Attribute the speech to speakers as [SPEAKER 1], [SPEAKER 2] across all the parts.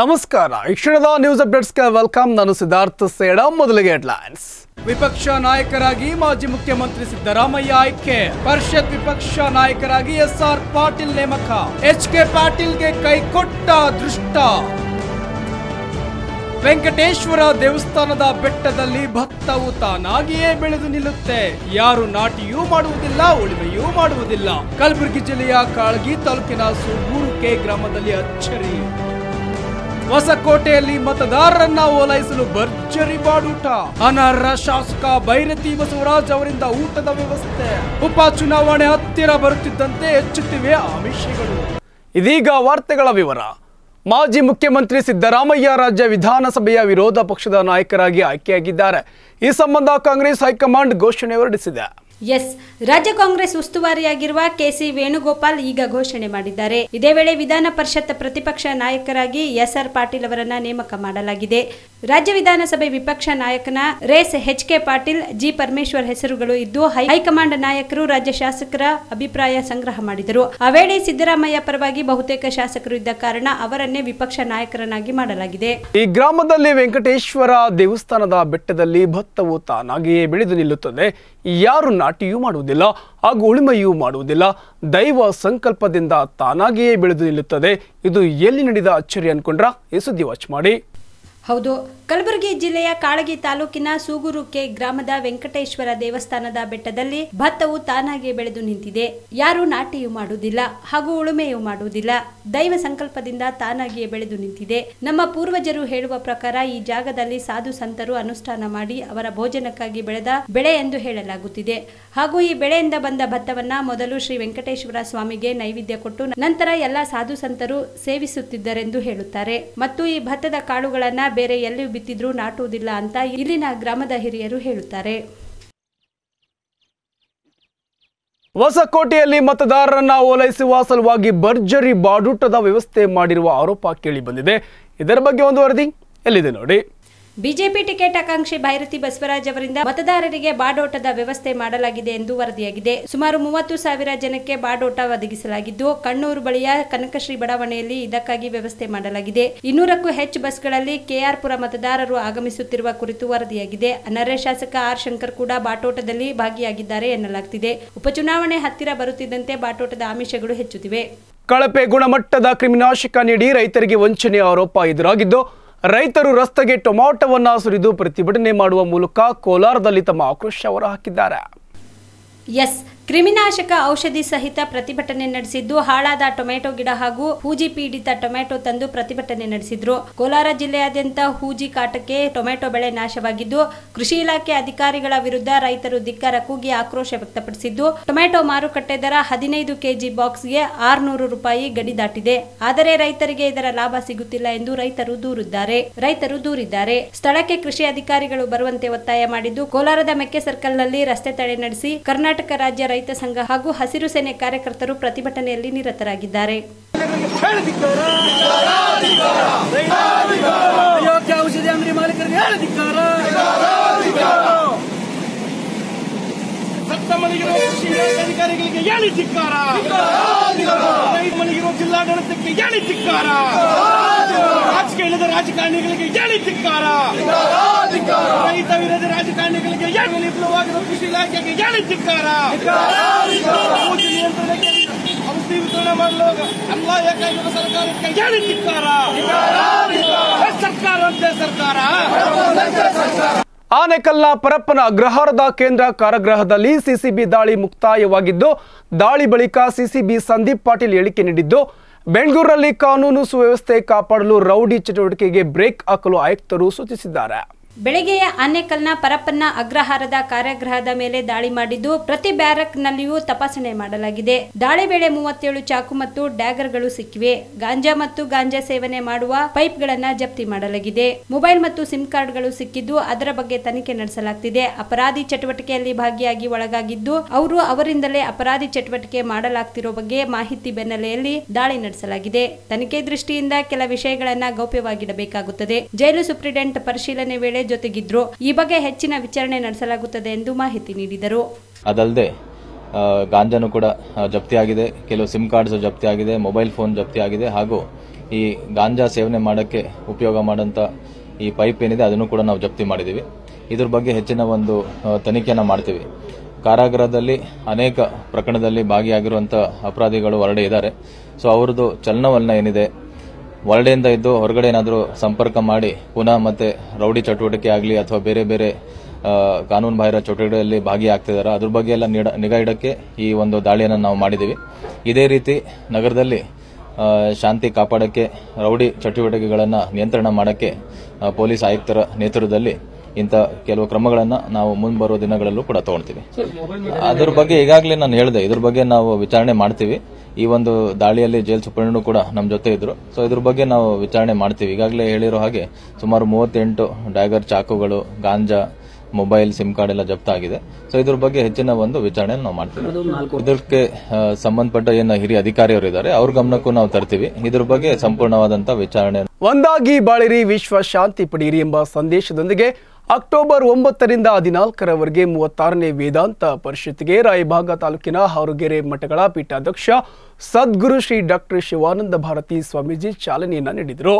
[SPEAKER 1] ನಮಸ್ಕಾರ ಶಿಕ್ಷಣದ news ಅಪ್ಡೇಟ್ಸ್ಗೆ welcome ನಾನು ಸಿದ್ಧಾರ್ಥ ಸೇಡ ಮೊದಲಿಗೆ ಹೆಡ್ಲೈನ್ಸ್ ವಿಪಕ್ಷ ನಾಯಕರಾಗಿ ಮಾಜಿ ಮುಖ್ಯಮಂತ್ರಿ ಸಿದ್ದರಾಮಯ್ಯ ಆಯ್ಕೆ ಪರಿಷತ್ ವಿಪಕ್ಷ ನಾಯಕರಾಗಿ ಎಸ್ಆರ್ ಪಾಟೀಲ್ ನೇಮಕ ಎಚ್ ಕೆ ಪಾಟೀಲ್ಗೆ ಕೈಕೊಟ್ಟ ದೃಷ್ಟ ವೆಂಕಟೇಶ್ವರ ದೇವಸ್ಥಾನದ ಬೆಟ್ಟದಲ್ಲಿ ಭತ್ತವು ತಾನಾಗಿಯೇ ಬೆಳೆದು ನಿಲ್ಲುತ್ತೆ ಯಾರು ನಾಟಿಯೂ ಮಾಡುವುದಿಲ್ಲ ಉಳಿಮೆಯೂ ಮಾಡುವುದಿಲ್ಲ ಕಲಬುರಗಿ ಜಿಲ್ಲೆಯ ಕಾಳಗಿ ತಾಲೂಕಿನ ಸುಗೂರು ಕೆ ಗ್ರಾಮದಲ್ಲಿ ಅಚ್ಚರಿ ಹೊಸಕೋಟೆಯಲ್ಲಿ ಮತದಾರರನ್ನ ಓಲೈಸಲು ಭರ್ಜರಿ ಬಾಡೂಟ ಅನರ್ಹ ಶಾಸಕ ಭೈರತಿ ಬಸವರಾಜ್ ಅವರಿಂದ ಊಟದ ವ್ಯವಸ್ಥೆ ಉಪ ಚುನಾವಣೆ ಹತ್ತಿರ ಬರುತ್ತಿದ್ದಂತೆ ಹೆಚ್ಚುತ್ತಿವೆ ಆಮಿಷಗಳು ಇದೀಗ ವಾರ್ತೆಗಳ ವಿವರ ಮಾಜಿ ಮುಖ್ಯಮಂತ್ರಿ ಸಿದ್ದರಾಮಯ್ಯ ರಾಜ್ಯ ವಿಧಾನಸಭೆಯ ವಿರೋಧ ಪಕ್ಷದ ನಾಯಕರಾಗಿ ಆಯ್ಕೆಯಾಗಿದ್ದಾರೆ ಈ ಸಂಬಂಧ ಕಾಂಗ್ರೆಸ್ ಹೈಕಮಾಂಡ್ ಘೋಷಣೆ ಹೊರಡಿಸಿದೆ
[SPEAKER 2] ಎಸ್ ರಾಜ್ಯ ಕಾಂಗ್ರೆಸ್ ಉಸ್ತುವಾರಿಯಾಗಿರುವ ಕೆಸಿ ವೇಣುಗೋಪಾಲ್ ಈಗ ಘೋಷಣೆ ಮಾಡಿದ್ದಾರೆ ಇದೇ ವೇಳೆ ವಿಧಾನ ಪರಿಷತ್ ಪ್ರತಿಪಕ್ಷ ನಾಯಕರಾಗಿ ಎಸ್ಆರ್ ಪಾಟೀಲ್ ಅವರನ್ನ ನೇಮಕ ಮಾಡಲಾಗಿದೆ ರಾಜ್ಯ ವಿಧಾನಸಭೆ ವಿಪಕ್ಷ ನಾಯಕನ race H K Patil G Parameshwar ಹೆಸರುಗಳು ಇದ್ದು ಹೈಕಮಾಂಡ್ ನಾಯಕರು ರಾಜ್ಯ ಶಾಸಕರ ಅಭಿಪ್ರಾಯ ಸಂಗ್ರಹ ಮಾಡಿದರು ಆ ವೇಳೆ ಸಿದ್ದರಾಮಯ್ಯ ಪರವಾಗಿ ಬಹುತೇಕ ಶಾಸಕರು ಇದ್ದ ಕಾರಣ ಅವರನ್ನೇ ವಿಪಕ್ಷ ನಾಯಕರನ್ನಾಗಿ ಮಾಡಲಾಗಿದೆ
[SPEAKER 1] ಈ ಗ್ರಾಮದಲ್ಲಿ ವೆಂಕಟೇಶ್ವರ ದೇವಸ್ಥಾನದ ಬೆಟ್ಟದಲ್ಲಿ ಭತ್ತವು ತಾನಾಗಿಯೇ ಬೆಳೆದು ನಿಲ್ಲುತ್ತದೆ ಯಾರು ನಾಟ ನಾಟಿಯೂ ಮಾಡುವುದಿಲ್ಲ ಹಾಗೂ ಉಳುಮೆಯೂ ಮಾಡುವುದಿಲ್ಲ ದೈವ ಸಂಕಲ್ಪದಿಂದ ತಾನಾಗಿಯೇ ಬೆಳೆದು ನಿಲ್ಲುತ್ತದೆ ಇದು ಎಲ್ಲಿ ನಡೆದ ಅಚ್ಚರಿ ಅನ್ಕೊಂಡ್ರ ಈ ಸುದ್ದಿ ವಾಚ್ ಮಾಡಿ
[SPEAKER 2] ಹೌದು ಕಲಬುರಗಿ ಜಿಲ್ಲೆಯ ಕಾಳಗಿ ತಾಲೂಕಿನ ಸೂಗುರುಕೆ ಗ್ರಾಮದ ವೆಂಕಟೇಶ್ವರ ದೇವಸ್ಥಾನದ ಬೆಟ್ಟದಲ್ಲಿ ಭತ್ತವು ತಾನಾಗಿ ಬೆಳೆದು ನಿಂತಿದೆ ಯಾರು ನಾಟಿಯೂ ಮಾಡುವುದಿಲ್ಲ ಹಾಗೂ ಉಳುಮೆಯೂ ಮಾಡುವುದಿಲ್ಲ ದೈವ ಸಂಕಲ್ಪದಿಂದ ತಾನಾಗಿಯೇ ಬೆಳೆದು ನಿಂತಿದೆ ನಮ್ಮ ಪೂರ್ವಜರು ಹೇಳುವ ಪ್ರಕಾರ ಈ ಜಾಗದಲ್ಲಿ ಸಾಧು ಸಂತರು ಅನುಷ್ಠಾನ ಮಾಡಿ ಅವರ ಭೋಜನಕ್ಕಾಗಿ ಬೆಳೆದ ಬೆಳೆ ಎಂದು ಹೇಳಲಾಗುತ್ತಿದೆ ಹಾಗೂ ಈ ಬೆಳೆಯಿಂದ ಬಂದ ಭತ್ತವನ್ನ ಮೊದಲು ಶ್ರೀ ವೆಂಕಟೇಶ್ವರ ಸ್ವಾಮಿಗೆ ನೈವೇದ್ಯ ಕೊಟ್ಟು ನಂತರ ಎಲ್ಲ ಸಾಧು ಸಂತರು ಸೇವಿಸುತ್ತಿದ್ದರೆಂದು ಹೇಳುತ್ತಾರೆ ಮತ್ತು ಈ ಭತ್ತದ ಕಾಳುಗಳನ್ನ ಬೇರೆ ಎಲ್ಲಿ ಬಿತ್ತಿದ್ರೂ ನಾಟುವುದಿಲ್ಲ ಅಂತ ಇಲ್ಲಿನ ಗ್ರಾಮದ ಹಿರಿಯರು ಹೇಳುತ್ತಾರೆ
[SPEAKER 1] ಹೊಸಕೋಟೆಯಲ್ಲಿ ಮತದಾರರನ್ನ ಓಲೈಸುವ ಸಲುವಾಗಿ ಭರ್ಜರಿ ಬಾಡೂಟದ ವ್ಯವಸ್ಥೆ ಮಾಡಿರುವ ಆರೋಪ ಕೇಳಿ ಬಂದಿದೆ ಇದರ ಬಗ್ಗೆ ಒಂದು ವರದಿ ಎಲ್ಲಿದೆ ನೋಡಿ
[SPEAKER 2] ಬಿಜೆಪಿ ಟಿಕೆಟ್ ಆಕಾಂಕ್ಷಿ ಭೈರತಿ ಬಸವರಾಜ್ ಅವರಿಂದ ಮತದಾರರಿಗೆ ಬಾಡೋಟದ ವ್ಯವಸ್ಥೆ ಮಾಡಲಾಗಿದೆ ಎಂದು ವರದಿಯಾಗಿದೆ ಸುಮಾರು ಮೂವತ್ತು ಸಾವಿರ ಜನಕ್ಕೆ ಬಾಡೋಟ ಒದಗಿಸಲಾಗಿದ್ದು ಕಣ್ಣೂರು ಬಳಿಯ ಕನಕಶ್ರೀ ಬಡಾವಣೆಯಲ್ಲಿ ಇದಕ್ಕಾಗಿ ವ್ಯವಸ್ಥೆ ಮಾಡಲಾಗಿದೆ ಇನ್ನೂರಕ್ಕೂ ಹೆಚ್ಚು ಬಸ್ಗಳಲ್ಲಿ ಕೆಆರ್ಪುರ ಮತದಾರರು ಆಗಮಿಸುತ್ತಿರುವ ಕುರಿತು ವರದಿಯಾಗಿದೆ ಅನರ್ಹ ಶಾಸಕ ಆರ್ ಶಂಕರ್ ಕೂಡ ಬಾಟೋಟದಲ್ಲಿ ಭಾಗಿಯಾಗಿದ್ದಾರೆ ಎನ್ನಲಾಗುತ್ತಿದೆ ಉಪಚುನಾವಣೆ ಹತ್ತಿರ ಬರುತ್ತಿದ್ದಂತೆ ಬಾಟೋಟದ ಆಮಿಷಗಳು ಹೆಚ್ಚುತ್ತಿವೆ
[SPEAKER 1] ಕಳಪೆ ಗುಣಮಟ್ಟದ ಕ್ರಿಮಿನಾಶಕ ನೀಡಿ ರೈತರಿಗೆ ವಂಚನೆ ಆರೋಪ ಎದುರಾಗಿದ್ದು ರೈತರು ರಸ್ತೆಗೆ ಟೊಮ್ಯಾಟೋವನ್ನು ಸುರಿದು ಪ್ರತಿಭಟನೆ ಮಾಡುವ ಮೂಲಕ ಕೋಲಾರದಲ್ಲಿ ತಮ್ಮ ಆಕ್ರೋಶ ಹೊರಹಾಕಿದ್ದಾರೆ
[SPEAKER 2] ಎಸ್ ಕ್ರಿಮಿನಾಶಕ ಔಷಧಿ ಸಹಿತ ಪ್ರತಿಭಟನೆ ನಡೆಸಿದ್ದು ಹಾಳಾದ ಟೊಮೆಟೊ ಗಿಡ ಹಾಗೂ ಹೂಜಿ ಪೀಡಿತ ಟೊಮೆಟೊ ತಂದು ಪ್ರತಿಭಟನೆ ನಡೆಸಿದ್ರು ಕೋಲಾರ ಜಿಲ್ಲೆಯಾದ್ಯಂತ ಹೂಜಿ ಕಾಟಕ್ಕೆ ಟೊಮೆಟೊ ಬೆಳೆ ನಾಶವಾಗಿದ್ದು ಕೃಷಿ ಇಲಾಖೆ ಅಧಿಕಾರಿಗಳ ವಿರುದ್ಧ ರೈತರು ಧಿಕ್ಕಾರ ಕೂಗಿ ಆಕ್ರೋಶ ವ್ಯಕ್ತಪಡಿಸಿದ್ದು ಟೊಮೆಟೊ ಮಾರುಕಟ್ಟೆ ದರ ಹದಿನೈದು ಕೆಜಿ ಬಾಕ್ಸ್ಗೆ ಆರುನೂರು ರೂಪಾಯಿ ಗಡಿ ದಾಟಿದೆ ಆದರೆ ರೈತರಿಗೆ ಇದರ ಲಾಭ ಸಿಗುತ್ತಿಲ್ಲ ಎಂದು ರೈತರು ದೂರಿದ್ದಾರೆ ರೈತರು ದೂರಿದ್ದಾರೆ ಸ್ಥಳಕ್ಕೆ ಕೃಷಿ ಅಧಿಕಾರಿಗಳು ಬರುವಂತೆ ಒತ್ತಾಯ ಮಾಡಿದ್ದು ಕೋಲಾರದ ಮೆಕ್ಕೆ ಸರ್ಕಲ್ನಲ್ಲಿ ರಸ್ತೆ ತಡೆ ನಡೆಸಿ ಕರ್ನಾಟಕ ರಾಜ್ಯ ರೈತ ಸಂಘ ಹಾಗೂ ಹಸಿರು ಸೇನೆ ಕಾರ್ಯಕರ್ತರು ಪ್ರತಿಭಟನೆಯಲ್ಲಿ ನಿರತರಾಗಿದ್ದಾರೆ
[SPEAKER 1] ಮನೆಗೆ ಜಿಲ್ಲಾಧಿಕಾರಿಗಳಿಗೆ ಹೇಳಿ ಧಿಕ್ಕಾರ ರೈತ ಮನೆಗಿರುವ ಜಿಲ್ಲಾಡಳಿತಕ್ಕೆ ಹೇಳಿ ಧಿಕ್ಕಾರ ರಾಜಕೀಯ ಇಲ್ಲದ ರಾಜಕಾರಣಿಗಳಿಗೆ ಹೇಳಿ ಧಿಕ್ಕಾರ ರೈತ ವಿರೋಧಿ ರಾಜಕಾರಣಿಗಳಿಗೆ ಹೇಳಿ ವಿಫಲವಾಗಿರುವ ಕೃಷಿ ಇಲಾಖೆಗೆ ಹೇಳಿ ಧಿಕ್ಕಾರ ನಿಯಂತ್ರಣಕ್ಕೆ ಔಷಧಿ ವಿತರಣೆ ಮಾಡಲು ಎಲ್ಲ ಏಕಾಂಗಿಕ ಸರ್ಕಾರಕ್ಕೆ ಹೇಳಿ ಧಿಕ್ಕಾರ ಸರ್ಕಾರ ಅಂತೆ ಸರ್ಕಾರ ಆನೆಕಲ್ನ ಪರಪ್ಪನ ಅಗ್ರಹಾರದ ಕೇಂದ್ರ ಕಾರಾಗೃಹದಲ್ಲಿ ಸಿಸಿಬಿ ದಾಳಿ ಮುಕ್ತಾಯವಾಗಿದ್ದು ದಾಳಿ ಬಳಿಕ ಸಿಸಿಬಿ ಸಂದೀಪ್ ಪಾಟೀಲ್ ಹೇಳಿಕೆ ನೀಡಿದ್ದು ಬೆಂಗಳೂರಲ್ಲಿ ಕಾನೂನು ಸುವ್ಯವಸ್ಥೆ ಕಾಪಾಡಲು ರೌಡಿ ಚಟುವಟಿಕೆಗೆ ಬ್ರೇಕ್ ಹಾಕಲು ಆಯುಕ್ತರು ಸೂಚಿಸಿದ್ದಾರೆ
[SPEAKER 2] ಬೆಳಗ್ಗೆಯ ಆನೇಕಲ್ನ ಪರಪ್ಪನ್ನ ಅಗ್ರಹಾರದ ಕಾರ್ಯಾಗ್ರಹದ ಮೇಲೆ ದಾಳಿ ಮಾಡಿದ್ದು ಪ್ರತಿ ನಲ್ಲಿಯೂ ತಪಾಸಣೆ ಮಾಡಲಾಗಿದೆ ದಾಳಿ ವೇಳೆ ಮೂವತ್ತೇಳು ಚಾಕು ಮತ್ತು ಡ್ಯಾಗರ್ಗಳು ಸಿಕ್ಕಿವೆ ಗಾಂಜಾ ಮತ್ತು ಗಾಂಜಾ ಸೇವನೆ ಮಾಡುವ ಪೈಪ್ಗಳನ್ನು ಜಪ್ತಿ ಮಾಡಲಾಗಿದೆ ಮೊಬೈಲ್ ಮತ್ತು ಸಿಮ್ ಕಾರ್ಡ್ಗಳು ಸಿಕ್ಕಿದ್ದು ಅದರ ಬಗ್ಗೆ ತನಿಖೆ ನಡೆಸಲಾಗ್ತಿದೆ ಅಪರಾಧಿ ಚಟುವಟಿಕೆಯಲ್ಲಿ ಭಾಗಿಯಾಗಿ ಒಳಗಾಗಿದ್ದು ಅವರು ಅವರಿಂದಲೇ ಅಪರಾಧಿ ಚಟುವಟಿಕೆ ಮಾಡಲಾಗ್ತಿರೋ ಬಗ್ಗೆ ಮಾಹಿತಿ ಬೆನ್ನೆಲೆಯಲ್ಲಿ ದಾಳಿ ನಡೆಸಲಾಗಿದೆ ತನಿಖೆ ದೃಷ್ಟಿಯಿಂದ ಕೆಲ ವಿಷಯಗಳನ್ನು ಗೌಪ್ಯವಾಗಿಡಬೇಕಾಗುತ್ತದೆ ಜೈಲು ಸೂಪ್ರಿಡೆಂಟ್ ಪರಿಶೀಲನೆ ವೇಳೆ ಜೊತೆಗಿದ್ರು ಈ ಬಗ್ಗೆ ಹೆಚ್ಚಿನ ವಿಚಾರಣೆ ನಡೆಸಲಾಗುತ್ತದೆ ಎಂದು ಮಾಹಿತಿ ನೀಡಿದರು
[SPEAKER 3] ಅದಲ್ಲದೆ ಗಾಂಜಾನು ಕೂಡ ಜಪ್ತಿಯಾಗಿದೆ ಕೆಲವು ಸಿಮ್ ಕಾರ್ಡ್ಸ್ ಜಪ್ತಿಯಾಗಿದೆ ಮೊಬೈಲ್ ಫೋನ್ ಜಪ್ತಿಯಾಗಿದೆ ಹಾಗೂ ಈ ಗಾಂಜಾ ಸೇವನೆ ಮಾಡೋಕ್ಕೆ ಉಪಯೋಗ ಮಾಡೋಂಥ ಈ ಪೈಪ್ ಏನಿದೆ ಅದನ್ನು ಕೂಡ ನಾವು ಜಪ್ತಿ ಮಾಡಿದ್ದೀವಿ ಇದ್ರ ಬಗ್ಗೆ ಹೆಚ್ಚಿನ ಒಂದು ತನಿಖೆಯನ್ನು ಮಾಡ್ತೀವಿ ಕಾರಾಗೃಹದಲ್ಲಿ ಅನೇಕ ಪ್ರಕರಣದಲ್ಲಿ ಭಾಗಿಯಾಗಿರುವಂಥ ಅಪರಾಧಿಗಳು ಹೊರಡೆ ಇದ್ದಾರೆ ಸೊ ಅವರದು ಚಲನವಲನ ಏನಿದೆ ವರ್ಡೆಯಿಂದ ಇದ್ದು ಹೊರಗಡೆ ಏನಾದರೂ ಸಂಪರ್ಕ ಮಾಡಿ ಪುನಃ ಮತ್ತೆ ರೌಡಿ ಚಟುವಟಿಕೆ ಆಗಲಿ ಅಥವಾ ಬೇರೆ ಬೇರೆ ಕಾನೂನು ಬಾಹಿರ ಚಟುವಟಿಕೆಯಲ್ಲಿ ಭಾಗಿಯಾಗ್ತಿದ್ದಾರೆ ಅದ್ರ ಬಗ್ಗೆ ಎಲ್ಲ ನಿಗಾ ಇಡೋಕ್ಕೆ ಈ ಒಂದು ದಾಳಿಯನ್ನು ನಾವು ಮಾಡಿದ್ದೀವಿ ಇದೇ ರೀತಿ ನಗರದಲ್ಲಿ ಶಾಂತಿ ಕಾಪಾಡೋಕ್ಕೆ ರೌಡಿ ಚಟುವಟಿಕೆಗಳನ್ನು ನಿಯಂತ್ರಣ ಮಾಡೋಕ್ಕೆ ಪೊಲೀಸ್ ಆಯುಕ್ತರ ನೇತೃತ್ವದಲ್ಲಿ ಇಂಥ ಕೆಲವು ಕ್ರಮಗಳನ್ನು ನಾವು ಮುಂಬರುವ ದಿನಗಳಲ್ಲೂ ಕೂಡ ತಗೊಳ್ತೀವಿ ಅದ್ರ ಬಗ್ಗೆ ಈಗಾಗಲೇ ನಾನು ಹೇಳಿದೆ ಇದ್ರ ಬಗ್ಗೆ ನಾವು ವಿಚಾರಣೆ ಮಾಡ್ತೀವಿ ಈ ಒಂದು ದಾಳಿಯಲ್ಲಿ ಜೈಲ್ ಸುಪರ್ಣನು ಕೂಡ ನಮ್ಮ ಜೊತೆ ಇದ್ರು ಸೊ ಇದ್ರ ಬಗ್ಗೆ ನಾವು ವಿಚಾರಣೆ ಮಾಡ್ತೀವಿ ಈಗಾಗಲೇ ಹೇಳಿರೋ ಹಾಗೆ ಸುಮಾರು ಮೂವತ್ತೆಂಟು ಡ್ಯಾಗರ್ ಚಾಕುಗಳು ಗಾಂಜಾ ಮೊಬೈಲ್ ಸಿಮ್ ಕಾರ್ಡ್ ಎಲ್ಲ ಜಪ್ತ ಆಗಿದೆ ಸೊ ಇದ್ರ ಬಗ್ಗೆ ಹೆಚ್ಚಿನ ಒಂದು ವಿಚಾರಣೆ ನಾವು ಮಾಡ್ತೀವಿ ಇದಕ್ಕೆ ಸಂಬಂಧಪಟ್ಟ ಏನ ಹಿರಿಯ ಅಧಿಕಾರಿಯವರು ಇದ್ದಾರೆ ಅವ್ರ ಗಮನಕ್ಕೂ ನಾವು ತರ್ತೀವಿ ಇದ್ರ ಬಗ್ಗೆ ಸಂಪೂರ್ಣವಾದಂತಹ ವಿಚಾರಣೆ ಒಂದಾಗಿ ಬಾಳಿರಿ ವಿಶ್ವ ಶಾಂತಿ ಪಡೆಯಿರಿ ಎಂಬ ಸಂದೇಶದೊಂದಿಗೆ ಅಕ್ಟೋಬರ್ ಒಂಬತ್ತರಿಂದ
[SPEAKER 1] ಹದಿನಾಲ್ಕರವರೆಗೆ ಮೂವತ್ತಾರನೇ ವೇದಾಂತ ಪರಿಷತ್ಗೆ ರಾಯಭಾಗ ತಾಲೂಕಿನ ಹಾರುಗೆರೆ ಮಠಗಳ ಪೀಠಾಧ್ಯಕ್ಷ ಸದ್ಗುರು ಶ್ರೀ ಡಾಕ್ಟರ್ ಶಿವಾನಂದ ಭಾರತಿ ಸ್ವಾಮೀಜಿ ಚಾಲನೆಯನ್ನು ನೀಡಿದರು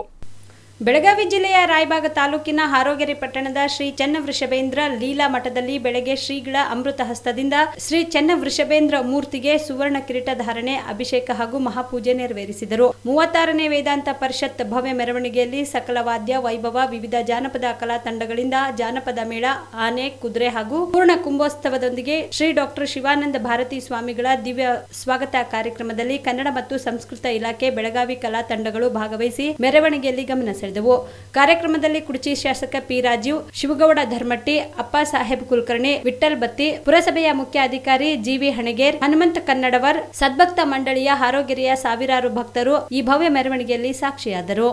[SPEAKER 2] ಬೆಳಗಾವಿ ಜಿಲ್ಲೆಯ ರಾಯಬಾಗ ತಾಲೂಕಿನ ಹಾರೋಗೆರೆ ಪಟ್ಟಣದ ಶ್ರೀ ಚನ್ನವೃಷಭೇಂದ್ರ ಲೀಲಾ ಮಠದಲ್ಲಿ ಬೆಳಗ್ಗೆ ಶ್ರೀಗಳ ಅಮೃತ ಹಸ್ತದಿಂದ ಶ್ರೀ ಚನ್ನವೃಷಭೇಂದ್ರ ಮೂರ್ತಿಗೆ ಸುವರ್ಣ ಕಿರೀಟ ಧಾರಣೆ ಅಭಿಷೇಕ ಹಾಗೂ ಮಹಾಪೂಜೆ ನೆರವೇರಿಸಿದರು ಮೂವತ್ತಾರನೇ ವೇದಾಂತ ಪರಿಷತ್ ಭವ್ಯ ಮೆರವಣಿಗೆಯಲ್ಲಿ ಸಕಲ ವಾದ್ಯ ವೈಭವ ವಿವಿಧ ಜಾನಪದ ಕಲಾ ತಂಡಗಳಿಂದ ಜಾನಪದ ಮೇಳ ಆನೆ ಕುದುರೆ ಹಾಗೂ ಪೂರ್ಣ ಕುಂಭೋತ್ಸವದೊಂದಿಗೆ ಶ್ರೀ ಡಾಕ್ಟರ್ ಶಿವಾನಂದ ಭಾರತಿ ಸ್ವಾಮಿಗಳ ದಿವ್ಯ ಸ್ವಾಗತ ಕಾರ್ಯಕ್ರಮದಲ್ಲಿ ಕನ್ನಡ ಮತ್ತು ಸಂಸ್ಕೃತ ಇಲಾಖೆ ಬೆಳಗಾವಿ ಕಲಾ ತಂಡಗಳು ಭಾಗವಹಿಸಿ ಮೆರವಣಿಗೆಯಲ್ಲಿ ಗಮನ ಸೆಳೆದವು ಕಾರ್ಯಕ್ರಮದಲ್ಲಿ ಕುಡಚಿ ಶಾಸಕ ಪಿ ರಾಜೀವ್ ಶಿವಗೌಡ ಧರ್ಮಟ್ಟಿ ಅಪ್ಪ ಸಾಹೇಬ್ ಕುಲಕರ್ಣಿ ವಿಠಲ್ ಬತ್ತಿ ಪುರಸಭೆಯ ಮುಖ್ಯಾಧಿಕಾರಿ ಜಿವಿ ಹಣಗೇರ್ ಹನುಮಂತ ಕನ್ನಡವರ್ ಸದ್ಭಕ್ತ ಮಂಡಳಿಯ ಹಾರೋಗಿರಿಯ ಸಾವಿರಾರು ಭಕ್ತರು ಈ ಭವ್ಯ ಮೆರವಣಿಗೆಯಲ್ಲಿ ಸಾಕ್ಷಿಯಾದರು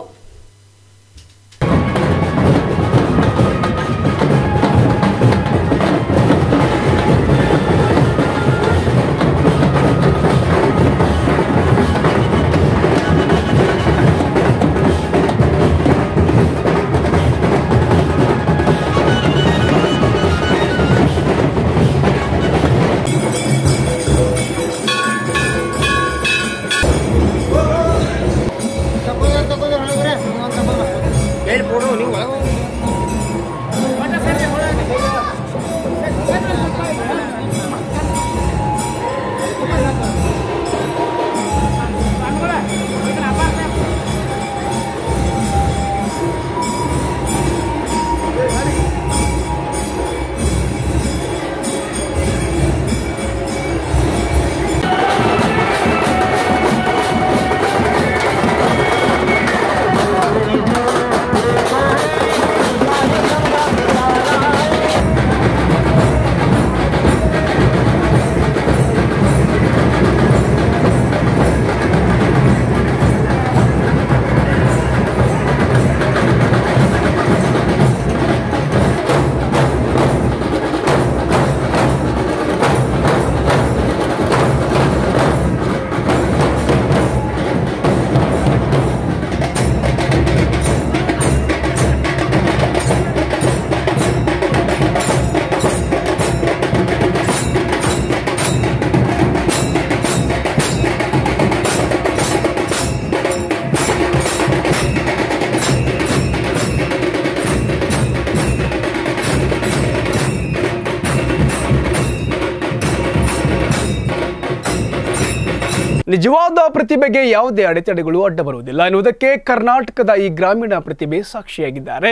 [SPEAKER 1] ನಿಜವಾದ ಪ್ರತಿಭೆಗೆ ಯಾವುದೇ ಅಡೆತಡೆಗಳು ಅಡ್ಡ ಬರುವುದಿಲ್ಲ ಎನ್ನುವುದಕ್ಕೆ ಕರ್ನಾಟಕದ ಈ ಗ್ರಾಮೀಣ ಪ್ರತಿಭೆ ಸಾಕ್ಷಿಯಾಗಿದ್ದಾರೆ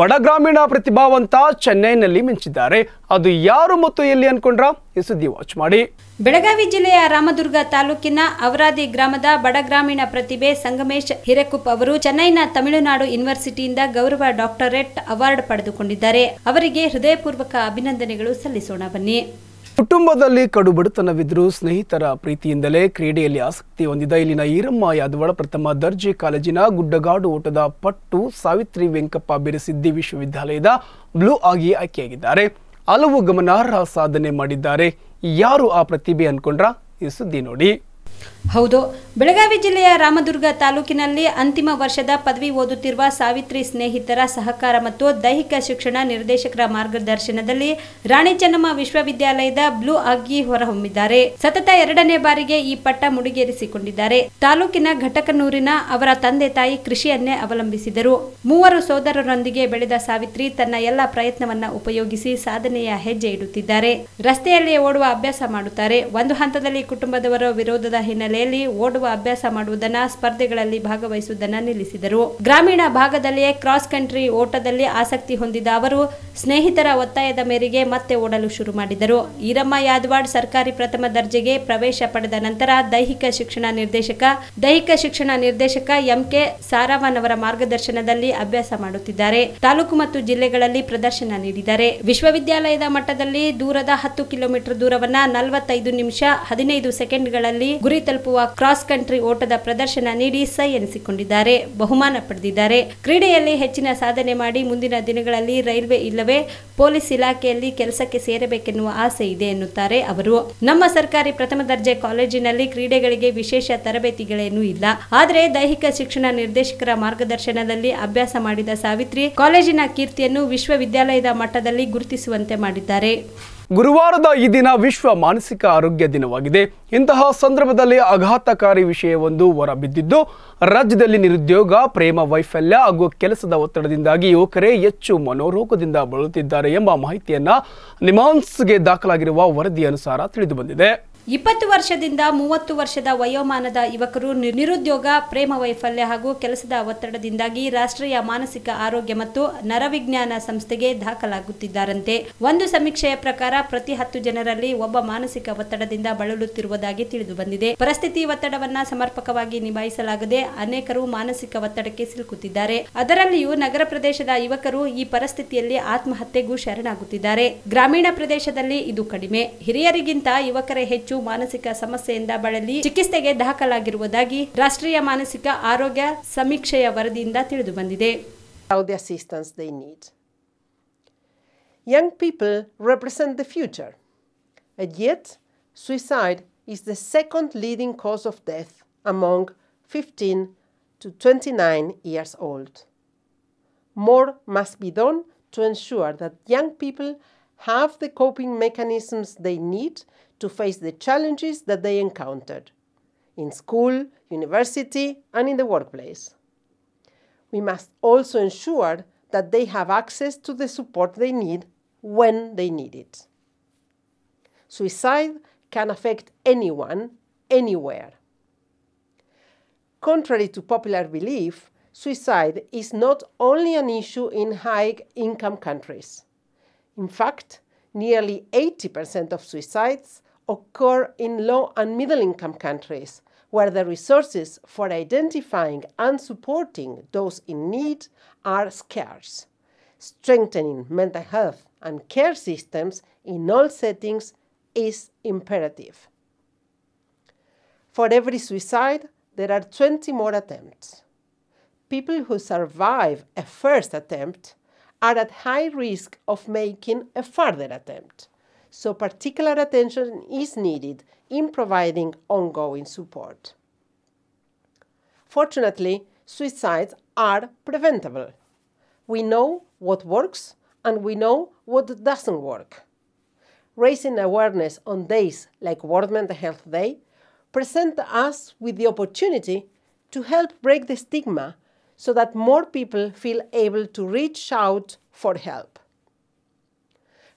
[SPEAKER 1] ಬಡ ಗ್ರಾಮೀಣ ಪ್ರತಿಭಾವಂತ ಚೆನ್ನೈನಲ್ಲಿ ಮಿಂಚಿದ್ದಾರೆ ಅದು ಯಾರು ಮತ್ತು ಎಲ್ಲಿ ಅನ್ಕೊಂಡ್ರ ಈ ಸುದ್ದಿ ವಾಚ್ ಮಾಡಿ
[SPEAKER 2] ಬೆಳಗಾವಿ ಜಿಲ್ಲೆಯ ರಾಮದುರ್ಗ ತಾಲೂಕಿನ ಅವರಾದಿ ಗ್ರಾಮದ ಬಡ ಗ್ರಾಮೀಣ ಪ್ರತಿಭೆ ಸಂಗಮೇಶ್ ಹಿರೇಕುಪ್ ಅವರು ಚೆನ್ನೈನ ತಮಿಳುನಾಡು ಯೂನಿವರ್ಸಿಟಿಯಿಂದ ಗೌರವ ಡಾಕ್ಟರೇಟ್ ಅವಾರ್ಡ್ ಪಡೆದುಕೊಂಡಿದ್ದಾರೆ ಅವರಿಗೆ ಹೃದಯಪೂರ್ವಕ ಅಭಿನಂದನೆಗಳು ಸಲ್ಲಿಸೋಣ ಬನ್ನಿ
[SPEAKER 1] ಕುಟುಂಬದಲ್ಲಿ ಕಡುಬಡತನವಿದ್ದರೂ ಸ್ನೇಹಿತರ ಪ್ರೀತಿಯಿಂದಲೇ ಕ್ರೀಡೆಯಲ್ಲಿ ಆಸಕ್ತಿ ಹೊಂದಿದ ಇಲ್ಲಿನ ಈರಮ್ಮ ಯಾದವಳ ಪ್ರಥಮ ದರ್ಜೆ ಕಾಲೇಜಿನ ಗುಡ್ಡಗಾಡು ಓಟದ ಪಟ್ಟು ಸಾವಿತ್ರಿ ವೆಂಕಪ್ಪ ಬೆರಸಿದ್ದಿ ವಿಶ್ವವಿದ್ಯಾಲಯದ ಬ್ಲೂ ಆಗಿ ಆಯ್ಕೆಯಾಗಿದ್ದಾರೆ ಹಲವು ಗಮನಾರ್ಹ ಸಾಧನೆ ಮಾಡಿದ್ದಾರೆ ಯಾರು ಆ ಪ್ರತಿಭೆ ಅನ್ಕೊಂಡ್ರ ಈ ಸುದ್ದಿ ನೋಡಿ
[SPEAKER 2] ಹೌದು ಬೆಳಗಾವಿ ಜಿಲ್ಲೆಯ ರಾಮದುರ್ಗ ತಾಲೂಕಿನಲ್ಲಿ ಅಂತಿಮ ವರ್ಷದ ಪದವಿ ಓದುತ್ತಿರುವ ಸಾವಿತ್ರಿ ಸ್ನೇಹಿತರ ಸಹಕಾರ ಮತ್ತು ದೈಹಿಕ ಶಿಕ್ಷಣ ನಿರ್ದೇಶಕರ ಮಾರ್ಗದರ್ಶನದಲ್ಲಿ ರಾಣಿ ಚೆನ್ನಮ್ಮ ವಿಶ್ವವಿದ್ಯಾಲಯದ ಬ್ಲೂ ಆಗಿ ಹೊರಹೊಮ್ಮಿದ್ದಾರೆ ಸತತ ಎರಡನೇ ಬಾರಿಗೆ ಈ ಪಟ್ಟ ಮುಡಿಗೇರಿಸಿಕೊಂಡಿದ್ದಾರೆ ತಾಲೂಕಿನ ಘಟಕನೂರಿನ ಅವರ ತಂದೆ ತಾಯಿ ಕೃಷಿಯನ್ನೇ ಅವಲಂಬಿಸಿದರು ಮೂವರು ಸೋದರರೊಂದಿಗೆ ಬೆಳೆದ ಸಾವಿತ್ರಿ ತನ್ನ ಎಲ್ಲ ಪ್ರಯತ್ನವನ್ನ ಉಪಯೋಗಿಸಿ ಸಾಧನೆಯ ಹೆಜ್ಜೆ ಇಡುತ್ತಿದ್ದಾರೆ ರಸ್ತೆಯಲ್ಲಿ ಓಡುವ ಅಭ್ಯಾಸ ಮಾಡುತ್ತಾರೆ ಒಂದು ಹಂತದಲ್ಲಿ ಕುಟುಂಬದವರ ವಿರೋಧದ ಹಿನ್ನೆಲೆಯಲ್ಲಿ ಓಡುವ ಅಭ್ಯಾಸ ಮಾಡುವುದನ್ನು ಸ್ಪರ್ಧೆಗಳಲ್ಲಿ ಭಾಗವಹಿಸುವುದನ್ನು ನಿಲ್ಲಿಸಿದರು ಗ್ರಾಮೀಣ ಭಾಗದಲ್ಲಿಯೇ ಕ್ರಾಸ್ ಕಂಟ್ರಿ ಓಟದಲ್ಲಿ ಆಸಕ್ತಿ ಹೊಂದಿದ ಅವರು ಸ್ನೇಹಿತರ ಒತ್ತಾಯದ ಮೇರೆಗೆ ಮತ್ತೆ ಓಡಲು ಶುರು ಮಾಡಿದರು ಈರಮ್ಮ ಯಾದವಾಡ್ ಸರ್ಕಾರಿ ಪ್ರಥಮ ದರ್ಜೆಗೆ ಪ್ರವೇಶ ಪಡೆದ ನಂತರ ದೈಹಿಕ ಶಿಕ್ಷಣ ನಿರ್ದೇಶಕ ದೈಹಿಕ ಶಿಕ್ಷಣ ನಿರ್ದೇಶಕ ಎಂಕೆ ಸಾರಾವನ್ ಅವರ ಮಾರ್ಗದರ್ಶನದಲ್ಲಿ ಅಭ್ಯಾಸ ಮಾಡುತ್ತಿದ್ದಾರೆ ತಾಲೂಕು ಮತ್ತು ಜಿಲ್ಲೆಗಳಲ್ಲಿ ಪ್ರದರ್ಶನ ನೀಡಿದ್ದಾರೆ ವಿಶ್ವವಿದ್ಯಾಲಯದ ಮಟ್ಟದಲ್ಲಿ ದೂರದ ಹತ್ತು ಕಿಲೋಮೀಟರ್ ದೂರವನ್ನ ನಲವತ್ತೈದು ನಿಮಿಷ ಹದಿನೈದು ಸೆಕೆಂಡ್ಗಳಲ್ಲಿ ಗುರಿ ಗುರಿ ತಲುಪುವ ಕ್ರಾಸ್ ಕಂಟ್ರಿ ಓಟದ ಪ್ರದರ್ಶನ ನೀಡಿ ಸೈ ಎನಿಸಿಕೊಂಡಿದ್ದಾರೆ ಬಹುಮಾನ ಪಡೆದಿದ್ದಾರೆ ಕ್ರೀಡೆಯಲ್ಲಿ ಹೆಚ್ಚಿನ ಸಾಧನೆ ಮಾಡಿ ಮುಂದಿನ ದಿನಗಳಲ್ಲಿ ರೈಲ್ವೆ ಇಲ್ಲವೇ ಪೊಲೀಸ್ ಇಲಾಖೆಯಲ್ಲಿ ಕೆಲಸಕ್ಕೆ ಸೇರಬೇಕೆನ್ನುವ ಆಸೆ ಇದೆ ಎನ್ನುತ್ತಾರೆ ಅವರು ನಮ್ಮ ಸರ್ಕಾರಿ ಪ್ರಥಮ ದರ್ಜೆ ಕಾಲೇಜಿನಲ್ಲಿ ಕ್ರೀಡೆಗಳಿಗೆ ವಿಶೇಷ ತರಬೇತಿಗಳೇನೂ ಇಲ್ಲ ಆದರೆ ದೈಹಿಕ ಶಿಕ್ಷಣ ನಿರ್ದೇಶಕರ ಮಾರ್ಗದರ್ಶನದಲ್ಲಿ ಅಭ್ಯಾಸ ಮಾಡಿದ ಸಾವಿತ್ರಿ ಕಾಲೇಜಿನ ಕೀರ್ತಿಯನ್ನು ವಿಶ್ವವಿದ್ಯಾಲಯದ ಮಟ್ಟದಲ್ಲಿ ಗುರುತಿಸುವಂತೆ ಮಾಡಿದ್ದಾರೆ
[SPEAKER 1] ಗುರುವಾರದ ಈ ದಿನ ವಿಶ್ವ ಮಾನಸಿಕ ಆರೋಗ್ಯ ದಿನವಾಗಿದೆ ಇಂತಹ ಸಂದರ್ಭದಲ್ಲಿ ಆಘಾತಕಾರಿ ವಿಷಯವೊಂದು ಹೊರಬಿದ್ದಿದ್ದು ರಾಜ್ಯದಲ್ಲಿ ನಿರುದ್ಯೋಗ ಪ್ರೇಮ ವೈಫಲ್ಯ ಹಾಗೂ ಕೆಲಸದ ಒತ್ತಡದಿಂದಾಗಿ ಯುವಕರೇ ಹೆಚ್ಚು ಮನೋರೋಗದಿಂದ ಬಳಲುತ್ತಿದ್ದಾರೆ ಎಂಬ ಮಾಹಿತಿಯನ್ನು ನಿಮಾನ್ಸ್ಗೆ ದಾಖಲಾಗಿರುವ ವರದಿ ಅನುಸಾರ ತಿಳಿದುಬಂದಿದೆ
[SPEAKER 2] ಇಪ್ಪತ್ತು ವರ್ಷದಿಂದ ಮೂವತ್ತು ವರ್ಷದ ವಯೋಮಾನದ ಯುವಕರು ನಿರುದ್ಯೋಗ ಪ್ರೇಮ ವೈಫಲ್ಯ ಹಾಗೂ ಕೆಲಸದ ಒತ್ತಡದಿಂದಾಗಿ ರಾಷ್ಟ್ರೀಯ ಮಾನಸಿಕ ಆರೋಗ್ಯ ಮತ್ತು ನರವಿಜ್ಞಾನ ಸಂಸ್ಥೆಗೆ ದಾಖಲಾಗುತ್ತಿದ್ದಾರಂತೆ ಒಂದು ಸಮೀಕ್ಷೆಯ ಪ್ರಕಾರ ಪ್ರತಿ ಹತ್ತು ಜನರಲ್ಲಿ ಒಬ್ಬ ಮಾನಸಿಕ ಒತ್ತಡದಿಂದ ಬಳಲುತ್ತಿರುವುದಾಗಿ ತಿಳಿದು ಬಂದಿದೆ ಪರಿಸ್ಥಿತಿ ಒತ್ತಡವನ್ನ ಸಮರ್ಪಕವಾಗಿ ನಿಭಾಯಿಸಲಾಗದೆ ಅನೇಕರು ಮಾನಸಿಕ ಒತ್ತಡಕ್ಕೆ ಸಿಲುಕುತ್ತಿದ್ದಾರೆ ಅದರಲ್ಲಿಯೂ ನಗರ ಪ್ರದೇಶದ ಯುವಕರು ಈ ಪರಿಸ್ಥಿತಿಯಲ್ಲಿ ಆತ್ಮಹತ್ಯೆಗೂ ಶರಣಾಗುತ್ತಿದ್ದಾರೆ ಗ್ರಾಮೀಣ ಪ್ರದೇಶದಲ್ಲಿ ಇದು ಕಡಿಮೆ ಹಿರಿಯರಿಗಿಂತ ಯುವಕರೇ ಹೆಚ್ಚು ಹೆಚ್ಚು ಮಾನಸಿಕ ಸಮಸ್ಯೆಯಿಂದ ಬಳಲಿ ಚಿಕಿತ್ಸೆಗೆ ದಾಖಲಾಗಿರುವುದಾಗಿ ರಾಷ್ಟ್ರೀಯ ಮಾನಸಿಕ ಆರೋಗ್ಯ ಸಮೀಕ್ಷೆಯ ವರದಿಯಿಂದ ತಿಳಿದು ಬಂದಿದೆ
[SPEAKER 4] Young people represent the future, and yet suicide is the second leading cause of death among 15 to 29 years old. More must be done to ensure that young people have the coping mechanisms they need to face the challenges that they encountered in school, university, and in the workplace. We must also ensure that they have access to the support they need when they need it. Suicide can affect anyone, anywhere. Contrary to popular belief, suicide is not only an issue in high income countries. In fact, Nearly 80% of suicides occur in low and middle income countries, where the resources for identifying and supporting those in need are scarce. Strengthening mental health and care systems in all settings is imperative. For every suicide, there are 20 more attempts. People who survive a first attempt are at high risk of making a further attempt, so particular attention is needed in providing ongoing support. Fortunately, suicides are preventable. We know what works and we know what doesn't work. Raising awareness on days like World Mental Health Day present us with the opportunity to help break the stigma so that more people feel able to reach out for help.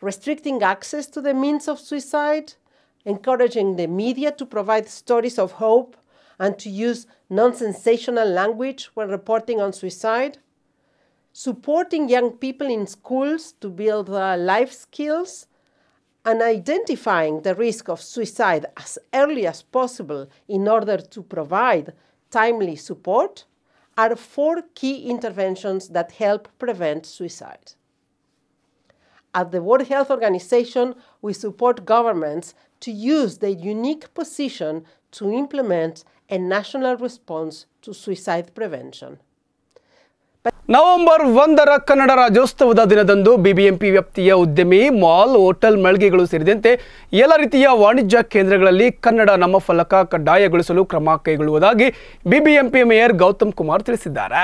[SPEAKER 4] Restricting access to the means of suicide, encouraging the media to provide stories of hope and to use non sensational language when reporting on suicide, supporting young people in schools to build uh, life skills, and identifying the risk of suicide as early as possible in order to provide timely support are four key interventions that help prevent suicide. At the World Health Organization, we support governments to use their unique position to implement a national response to suicide prevention.
[SPEAKER 1] November ಒಂದರ ಕನ್ನಡ ರಾಜ್ಯೋತ್ಸವದ ದಿನದಂದು BBMP ವ್ಯಾಪ್ತಿಯ ಉದ್ಯಮಿ mall hotel ಮಳಿಗೆಗಳು ಸೇರಿದಂತೆ ಎಲ್ಲ ರೀತಿಯ ವಾಣಿಜ್ಯ ಕೇಂದ್ರಗಳಲ್ಲಿ ಕನ್ನಡ ನಮ್ಮ ಫಲಕ ಕಡ್ಡಾಯಗೊಳಿಸಲು ಕ್ರಮ ಕೈಗೊಳ್ಳುವುದಾಗಿ ಬಿಬಿಎಂಪಿ ಮೇಯರ್ ಗೌತಮ್ ಕುಮಾರ್ ತಿಳಿಸಿದ್ದಾರೆ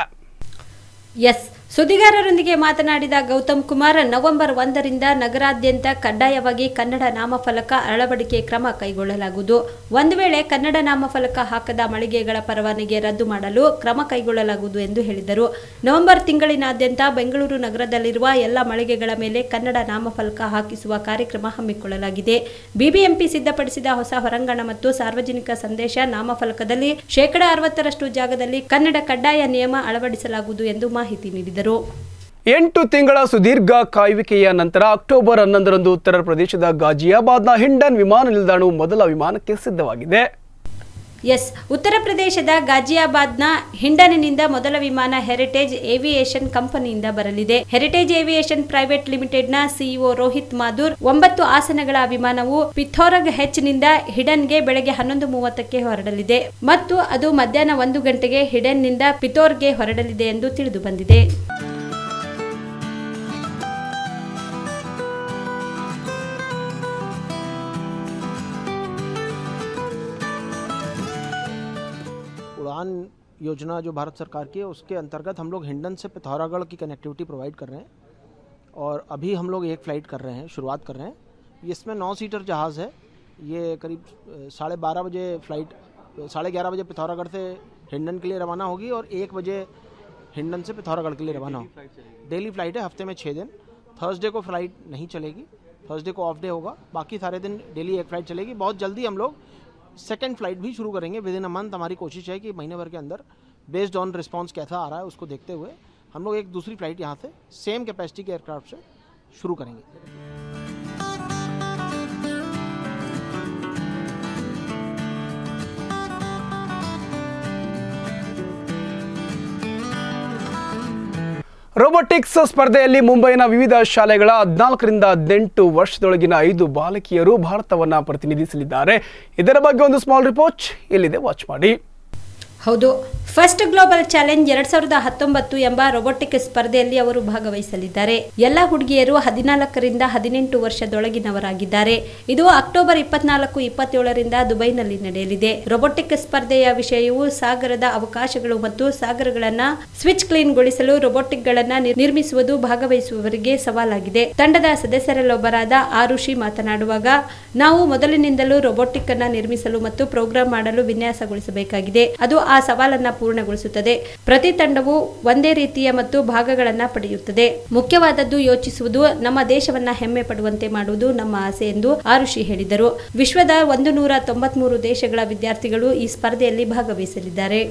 [SPEAKER 2] ಎಸ್ ಸುದ್ದಿಗಾರರೊಂದಿಗೆ ಮಾತನಾಡಿದ ಗೌತಮ್ ಕುಮಾರ್ ನವೆಂಬರ್ ಒಂದರಿಂದ ನಗರಾದ್ಯಂತ ಕಡ್ಡಾಯವಾಗಿ ಕನ್ನಡ ನಾಮಫಲಕ ಅಳವಡಿಕೆ ಕ್ರಮ ಕೈಗೊಳ್ಳಲಾಗುವುದು ಒಂದು ವೇಳೆ ಕನ್ನಡ ನಾಮಫಲಕ ಹಾಕದ ಮಳಿಗೆಗಳ ಪರವಾನಗಿ ರದ್ದು ಮಾಡಲು ಕ್ರಮ ಕೈಗೊಳ್ಳಲಾಗುವುದು ಎಂದು ಹೇಳಿದರು ನವೆಂಬರ್ ತಿಂಗಳಿನಾದ್ಯಂತ ಬೆಂಗಳೂರು ನಗರದಲ್ಲಿರುವ ಎಲ್ಲ ಮಳಿಗೆಗಳ ಮೇಲೆ ಕನ್ನಡ ನಾಮಫಲಕ ಹಾಕಿಸುವ ಕಾರ್ಯಕ್ರಮ ಹಮ್ಮಿಕೊಳ್ಳಲಾಗಿದೆ ಬಿಬಿಎಂಪಿ ಸಿದ್ಧಪಡಿಸಿದ ಹೊಸ ಹೊರಾಂಗಣ ಮತ್ತು ಸಾರ್ವಜನಿಕ ಸಂದೇಶ ನಾಮಫಲಕದಲ್ಲಿ ಶೇಕಡಾ ಅರವತ್ತರಷ್ಟು ಜಾಗದಲ್ಲಿ ಕನ್ನಡ ಕಡ್ಡಾಯ ನಿಯಮ ಅಳವಡಿಸಲಾಗುವುದು ಎಂದು ಮಾಹಿತಿ ನೀಡಿದರು ಹೇಳಿದರು
[SPEAKER 1] ಎಂಟು ತಿಂಗಳ ಸುದೀರ್ಘ ಕಾಯುವಿಕೆಯ ನಂತರ ಅಕ್ಟೋಬರ್ ಹನ್ನೊಂದರಂದು ಉತ್ತರ ಪ್ರದೇಶದ ಗಾಜಿಯಾಬಾದ್ನ ಹಿಂಡನ್ ವಿಮಾನ ನಿಲ್ದಾಣವು ಮೊದಲ ವಿಮಾನಕ್ಕೆ ಸಿದ್ಧವಾಗಿದೆ
[SPEAKER 2] ಎಸ್ ಉತ್ತರ ಪ್ರದೇಶದ ಗಾಜಿಯಾಬಾದ್ನ ಹಿಂಡನಿನಿಂದ ಮೊದಲ ವಿಮಾನ ಹೆರಿಟೇಜ್ ಏವಿಯೇಷನ್ ಕಂಪನಿಯಿಂದ ಬರಲಿದೆ ಹೆರಿಟೇಜ್ ಏವಿಯೇಷನ್ ಪ್ರೈವೇಟ್ ಲಿಮಿಟೆಡ್ನ ಸಿಇಒ ರೋಹಿತ್ ಮಾಧುರ್ ಒಂಬತ್ತು ಆಸನಗಳ ವಿಮಾನವು ಪಿಥೋರಗ್ ಹೆಚ್ನಿಂದ ಹಿಡನ್ಗೆ ಬೆಳಗ್ಗೆ ಹನ್ನೊಂದು ಮೂವತ್ತಕ್ಕೆ ಹೊರಡಲಿದೆ ಮತ್ತು ಅದು ಮಧ್ಯಾಹ್ನ ಒಂದು ಗಂಟೆಗೆ ಹಿಡನ್ನಿಂದ ಪಿಥೋರ್ಗೆ ಹೊರಡಲಿದೆ ಎಂದು ತಿಳಿದು ಬಂದಿದೆ
[SPEAKER 3] योजना जो भारत सरकार की है उसके अंतर्गत हम लोग हिंडन से पिथौरागढ़ की कनेक्टिविटी प्रोवाइड कर रहे हैं और अभी हम लोग एक फ़्लाइट कर रहे हैं शुरुआत कर रहे हैं इसमें नौ सीटर जहाज़ है ये करीब साढ़े बारह बजे फ़्लाइट साढ़े ग्यारह बजे पिथौरागढ़ से हिंडन के लिए रवाना होगी और एक बजे हिंडन से पिथौरागढ़ के लिए रवाना होगी डेली फ़्लाइट है हफ्ते में छः दिन थर्सडे को फ़्लाइट नहीं चलेगी थर्सडे को ऑफ डे होगा बाकी सारे दिन डेली एक फ़्लाइट चलेगी बहुत जल्दी हम लोग सेकेंड फ्लाइट भी शुरू करेंगे विद इन अ मंथ हमारी कोशिश है कि महीने भर के अंदर बेस्ड ऑन रिस्पॉन्स कैसा आ रहा है उसको देखते हुए हम लोग एक दूसरी फ्लाइट यहाँ से सेम कैपेसिटी के एयरक्राफ्ट से शुरू करेंगे
[SPEAKER 1] ರೋಬೋಟಿಕ್ಸ್ ಸ್ಪರ್ಧೆಯಲ್ಲಿ ಮುಂಬೈನ ವಿವಿಧ ಶಾಲೆಗಳ ಹದಿನಾಲ್ಕರಿಂದ ಹದಿನೆಂಟು ವರ್ಷದೊಳಗಿನ ಐದು ಬಾಲಕಿಯರು ಭಾರತವನ್ನು ಪ್ರತಿನಿಧಿಸಲಿದ್ದಾರೆ ಇದರ ಬಗ್ಗೆ ಒಂದು ಸ್ಮಾಲ್ ರಿಪೋರ್ಟ್ ಎಲ್ಲಿದೆ ವಾಚ್ ಮಾಡಿ
[SPEAKER 2] ಹೌದು ಫಸ್ಟ್ ಗ್ಲೋಬಲ್ ಚಾಲೆಂಜ್ ಎರಡ್ ಸಾವಿರದ ಹತ್ತೊಂಬತ್ತು ಎಂಬ ರೊಬೊಟಿಕ್ ಸ್ಪರ್ಧೆಯಲ್ಲಿ ಅವರು ಭಾಗವಹಿಸಲಿದ್ದಾರೆ ಎಲ್ಲ ಹುಡುಗಿಯರು ಹದಿನಾಲ್ಕರಿಂದ ಹದಿನೆಂಟು ವರ್ಷದೊಳಗಿನವರಾಗಿದ್ದಾರೆ ಇದು ಅಕ್ಟೋಬರ್ ಇಪ್ಪತ್ನಾಲ್ಕು ಇಪ್ಪತ್ತೇಳರಿಂದ ದುಬೈನಲ್ಲಿ ನಡೆಯಲಿದೆ ರೊಬೊಟಿಕ್ ಸ್ಪರ್ಧೆಯ ವಿಷಯವು ಸಾಗರದ ಅವಕಾಶಗಳು ಮತ್ತು ಸಾಗರಗಳನ್ನ ಸ್ವಿಚ್ ಕ್ಲೀನ್ಗೊಳಿಸಲು ರೊಬೊಟಿಕ್ಗಳನ್ನ ನಿರ್ಮಿಸುವುದು ಭಾಗವಹಿಸುವವರಿಗೆ ಸವಾಲಾಗಿದೆ ತಂಡದ ಸದಸ್ಯರಲ್ಲೊಬ್ಬರಾದ ಆರುಷಿ ಮಾತನಾಡುವಾಗ ನಾವು ಮೊದಲಿನಿಂದಲೂ ರೊಬೊಟಿಕ್ ಅನ್ನ ನಿರ್ಮಿಸಲು ಮತ್ತು ಪ್ರೋಗ್ರಾಂ ಮಾಡಲು ವಿನ್ಯಾಸಗೊಳಿಸಬೇಕಾಗಿದೆ ಅದು ಆ ಸವಾಲನ್ನ ಪೂರ್ಣಗೊಳಿಸುತ್ತದೆ ಪ್ರತಿ ತಂಡವು ಒಂದೇ ರೀತಿಯ ಮತ್ತು ಭಾಗಗಳನ್ನ ಪಡೆಯುತ್ತದೆ ಮುಖ್ಯವಾದದ್ದು ಯೋಚಿಸುವುದು ನಮ್ಮ ದೇಶವನ್ನ ಹೆಮ್ಮೆ ಪಡುವಂತೆ ಮಾಡುವುದು ನಮ್ಮ ಆಸೆ ಎಂದು ಆರುಷಿ ಹೇಳಿದರು ವಿಶ್ವದ ಒಂದು ನೂರ ತೊಂಬತ್ಮೂರು ದೇಶಗಳ ವಿದ್ಯಾರ್ಥಿಗಳು ಈ ಸ್ಪರ್ಧೆಯಲ್ಲಿ ಭಾಗವಹಿಸಲಿದ್ದಾರೆ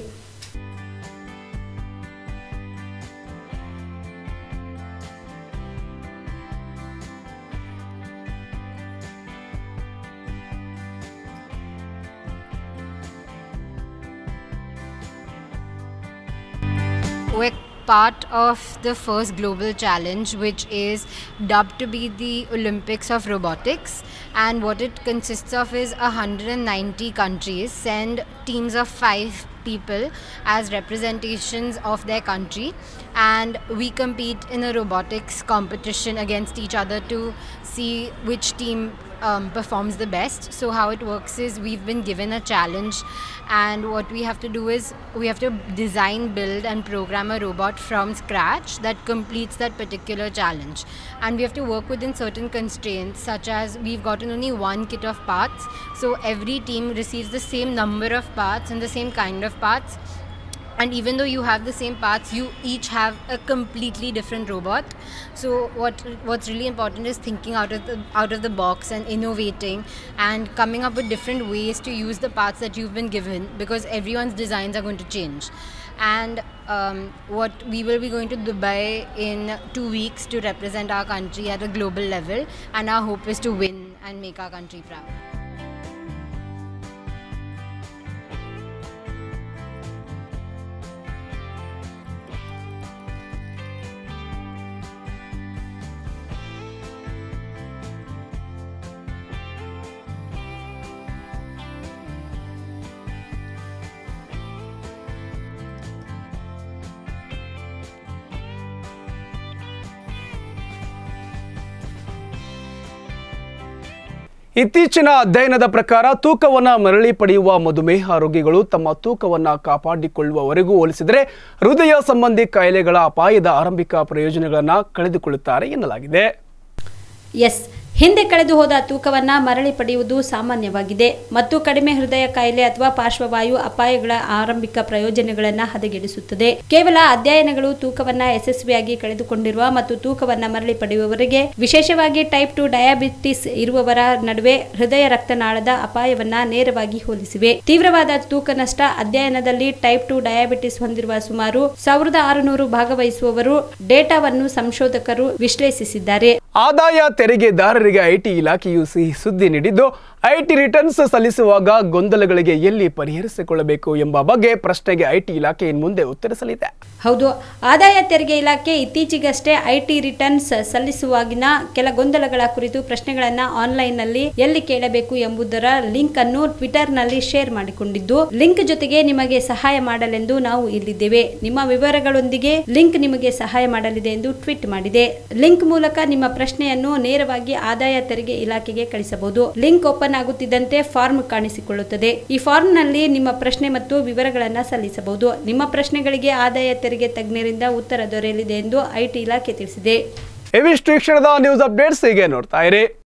[SPEAKER 5] We're part of the first global challenge, which is dubbed to be the Olympics of Robotics. And what it consists of is 190 countries send teams of five people as representations of their country and we compete in a robotics competition against each other to see which team um, performs the best. So, how it works is we've been given a challenge, and what we have to do is we have to design, build, and program a robot from scratch that completes that particular challenge. And we have to work within certain constraints, such as we've gotten only one kit of parts, so every team receives the same number of parts and the same kind of parts and even though you have the same parts you each have a completely different robot so what what's really important is thinking out of the out of the box and innovating and coming up with different ways to use the parts that you've been given because everyone's designs are going to change and um, what we will be going to Dubai in two weeks to represent our country at a global level and our hope is to win and make our country proud.
[SPEAKER 1] ಇತ್ತೀಚಿನ ಅಧ್ಯಯನದ ಪ್ರಕಾರ ತೂಕವನ್ನು ಮರಳಿ ಪಡೆಯುವ ಮಧುಮೇಹ ರೋಗಿಗಳು ತಮ್ಮ ತೂಕವನ್ನು ಕಾಪಾಡಿಕೊಳ್ಳುವವರೆಗೂ ಹೋಲಿಸಿದರೆ ಹೃದಯ ಸಂಬಂಧಿ ಕಾಯಿಲೆಗಳ ಅಪಾಯದ ಆರಂಭಿಕ ಪ್ರಯೋಜನಗಳನ್ನು ಕಳೆದುಕೊಳ್ಳುತ್ತಾರೆ ಎನ್ನಲಾಗಿದೆ
[SPEAKER 2] ಎಸ್ ಹಿಂದೆ ಕಳೆದು ಹೋದ ತೂಕವನ್ನು ಮರಳಿ ಪಡೆಯುವುದು ಸಾಮಾನ್ಯವಾಗಿದೆ ಮತ್ತು ಕಡಿಮೆ ಹೃದಯ ಕಾಯಿಲೆ ಅಥವಾ ಪಾರ್ಶ್ವವಾಯು ಅಪಾಯಗಳ ಆರಂಭಿಕ ಪ್ರಯೋಜನಗಳನ್ನು ಹದಗೆಡಿಸುತ್ತದೆ ಕೇವಲ ಅಧ್ಯಯನಗಳು ತೂಕವನ್ನು ಯಶಸ್ವಿಯಾಗಿ ಕಳೆದುಕೊಂಡಿರುವ ಮತ್ತು ತೂಕವನ್ನು ಮರಳಿ ಪಡೆಯುವವರಿಗೆ ವಿಶೇಷವಾಗಿ ಟೈಪ್ ಟು ಡಯಾಬಿಟಿಸ್ ಇರುವವರ ನಡುವೆ ಹೃದಯ ರಕ್ತನಾಳದ ಅಪಾಯವನ್ನ ನೇರವಾಗಿ ಹೋಲಿಸಿವೆ ತೀವ್ರವಾದ ತೂಕ ನಷ್ಟ ಅಧ್ಯಯನದಲ್ಲಿ ಟೈಪ್ ಟು ಡಯಾಬಿಟಿಸ್ ಹೊಂದಿರುವ ಸುಮಾರು ಸಾವಿರದ ಆರುನೂರು ಭಾಗವಹಿಸುವವರು ಡೇಟಾವನ್ನು ಸಂಶೋಧಕರು ವಿಶ್ಲೇಷಿಸಿದ್ದಾರೆ
[SPEAKER 1] ಆದಾಯ ತೆರಿಗೆದಾರರಿಗೆ ಐಟಿ ಇಲಾಖೆಯು ಸಿಹಿ ಸುದ್ದಿ ನೀಡಿದ್ದು ಐಟಿ ರಿಟರ್ನ್ಸ್ ಸಲ್ಲಿಸುವಾಗ ಗೊಂದಲಗಳಿಗೆ ಎಲ್ಲಿ ಪರಿಹರಿಸಿಕೊಳ್ಳಬೇಕು ಎಂಬ ಬಗ್ಗೆ ಪ್ರಶ್ನೆಗೆ ಐಟಿ ಇಲಾಖೆ ಇನ್ನು ಮುಂದೆ ಉತ್ತರಿಸಲಿದೆ
[SPEAKER 2] ಹೌದು ಆದಾಯ ತೆರಿಗೆ ಇಲಾಖೆ ಇತ್ತೀಚೆಗಷ್ಟೇ ಐಟಿ ರಿಟರ್ನ್ಸ್ ಸಲ್ಲಿಸುವಾಗಿನ ಕೆಲ ಗೊಂದಲಗಳ ಕುರಿತು ಪ್ರಶ್ನೆಗಳನ್ನು ಆನ್ಲೈನ್ನಲ್ಲಿ ಎಲ್ಲಿ ಕೇಳಬೇಕು ಎಂಬುದರ ಲಿಂಕ್ ಅನ್ನು ನಲ್ಲಿ ಶೇರ್ ಮಾಡಿಕೊಂಡಿದ್ದು ಲಿಂಕ್ ಜೊತೆಗೆ ನಿಮಗೆ ಸಹಾಯ ಮಾಡಲೆಂದು ನಾವು ಇಲ್ಲಿದ್ದೇವೆ ನಿಮ್ಮ ವಿವರಗಳೊಂದಿಗೆ ಲಿಂಕ್ ನಿಮಗೆ ಸಹಾಯ ಮಾಡಲಿದೆ ಎಂದು ಟ್ವೀಟ್ ಮಾಡಿದೆ ಲಿಂಕ್ ಮೂಲಕ ನಿಮ್ಮ ಪ್ರಶ್ನೆಯನ್ನು ನೇರವಾಗಿ ಆದಾಯ ತೆರಿಗೆ ಇಲಾಖೆಗೆ ಕಳಿಸಬಹುದು ಲಿಂಕ್ ಓಪನ್ ಓಪನ್ ಆಗುತ್ತಿದ್ದಂತೆ ಫಾರ್ಮ್ ಕಾಣಿಸಿಕೊಳ್ಳುತ್ತದೆ ಈ ಫಾರ್ಮ್ನಲ್ಲಿ ನಿಮ್ಮ ಪ್ರಶ್ನೆ ಮತ್ತು ವಿವರಗಳನ್ನು ಸಲ್ಲಿಸಬಹುದು ನಿಮ್ಮ ಪ್ರಶ್ನೆಗಳಿಗೆ ಆದಾಯ ತೆರಿಗೆ ತಜ್ಞರಿಂದ ಉತ್ತರ ದೊರೆಯಲಿದೆ ಎಂದು ಐಟಿ ಇಲಾಖೆ ತಿಳಿಸಿದೆ
[SPEAKER 1] ನ್ಯೂಸ್ ಅಪ್ಡೇಟ್ಸ್ ನೋಡ್ತಾ